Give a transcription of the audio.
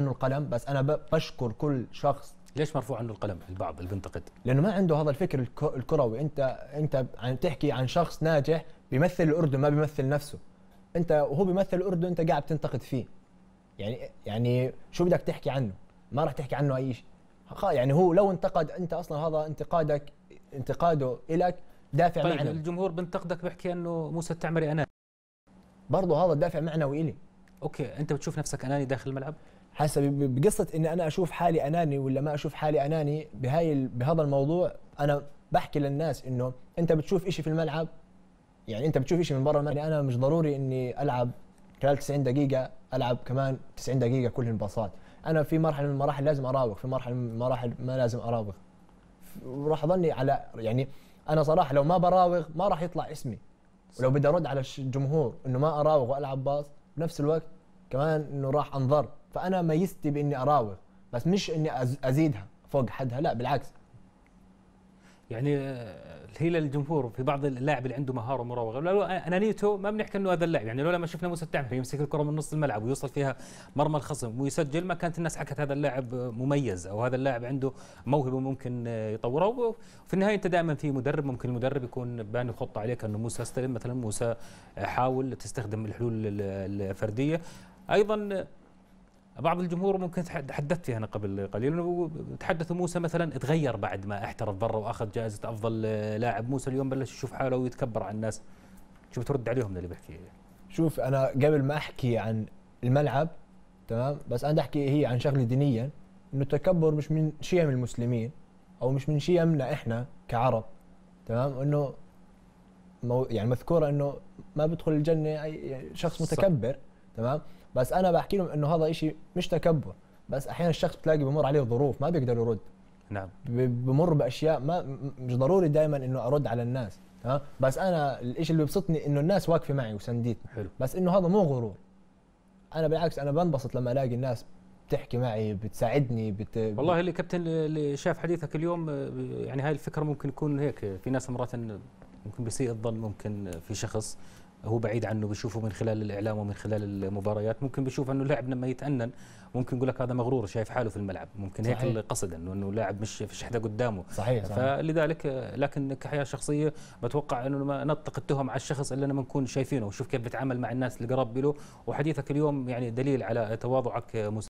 عنه القلم بس انا بشكر كل شخص ليش مرفوع عنه القلم البعض اللي بينتقد لانه ما عنده هذا الفكر الكروي انت انت عم تحكي عن شخص ناجح بيمثل الاردن ما بيمثل نفسه انت وهو بيمثل الاردن انت قاعد تنتقد فيه يعني يعني شو بدك تحكي عنه ما راح تحكي عنه اي شيء يعني هو لو انتقد انت اصلا هذا انتقادك انتقاده الك دافع طيب معنوي الجمهور بنتقدك بحكي انه موسى التعمري انا برضه هذا دافع معنوي الي اوكي انت بتشوف نفسك اناني داخل الملعب حسب بقصه اني انا اشوف حالي اناني ولا ما اشوف حالي اناني بهاي بهذا الموضوع انا بحكي للناس انه انت بتشوف إشي في الملعب يعني انت بتشوف إشي من برا يعني انا مش ضروري اني العب خلال 90 دقيقه العب كمان 90 دقيقه كل الباصات انا في مرحله من المراحل لازم اراوغ في مرحله من المراحل ما لازم اراوغ وراح اضلني على يعني انا صراحه لو ما براوغ ما راح يطلع اسمي ولو بدي ارد على الجمهور انه ما اراوغ والعب باص بنفس الوقت كمان انه راح انظر فانا ميزتي باني اراوغ بس مش اني ازيدها فوق حدها لا بالعكس يعني آه، الهيله للجمهور في بعض اللاعب اللي عنده مهاره ومراوغه لو انانيته ما بنحكي انه هذا اللاعب يعني لولا ما شفنا موسى التعمري يعني يمسك الكره من نص الملعب ويوصل فيها مرمى الخصم ويسجل ما كانت الناس حكت هذا اللاعب مميز او هذا اللاعب عنده موهبه ممكن آه، يطورها وفي النهايه انت دائما في مدرب ممكن المدرب يكون بان خطه عليك انه موسى استلم مثلا موسى حاول تستخدم الحلول الفرديه ايضا بعض الجمهور ممكن تحدثت فيها يعني انا قبل قليل انه تحدثوا موسى مثلا تغير بعد ما احترف برا واخذ جائزه افضل لاعب موسى اليوم بلش يشوف حاله ويتكبر على الناس شو بترد عليهم اللي بحكي شوف انا قبل ما احكي عن الملعب تمام بس انا بدي احكي هي عن شغله دينيا انه التكبر مش من شيم المسلمين او مش من شيمنا احنا كعرب تمام انه يعني مذكوره انه ما بدخل الجنه اي شخص متكبر تمام بس انا بحكي لهم انه هذا شيء مش تكبر بس احيانا الشخص بتلاقي بمر عليه ظروف ما بيقدر يرد نعم بمر باشياء ما مش ضروري دائما انه ارد على الناس ها بس انا الشيء اللي بيبسطني انه الناس واقفه معي وسنديت حلو بس انه هذا مو غرور انا بالعكس انا بنبسط لما الاقي الناس بتحكي معي بتساعدني بت... والله اللي كابتن اللي شاف حديثك اليوم يعني هاي الفكره ممكن يكون هيك في ناس مرات ممكن بسيء الظن ممكن في شخص هو بعيد عنه بيشوفه من خلال الاعلام ومن خلال المباريات ممكن بيشوف انه اللاعب لما يتأنن ممكن يقول لك هذا مغرور شايف حاله في الملعب ممكن صحيح. هيك القصد انه انه لاعب مش فيش حدا قدامه صحيح, صحيح فلذلك لكن كحياه شخصيه بتوقع انه ما نطق التهم على الشخص الا لما نكون شايفينه وشوف كيف بيتعامل مع الناس اللي قرب له وحديثك اليوم يعني دليل على تواضعك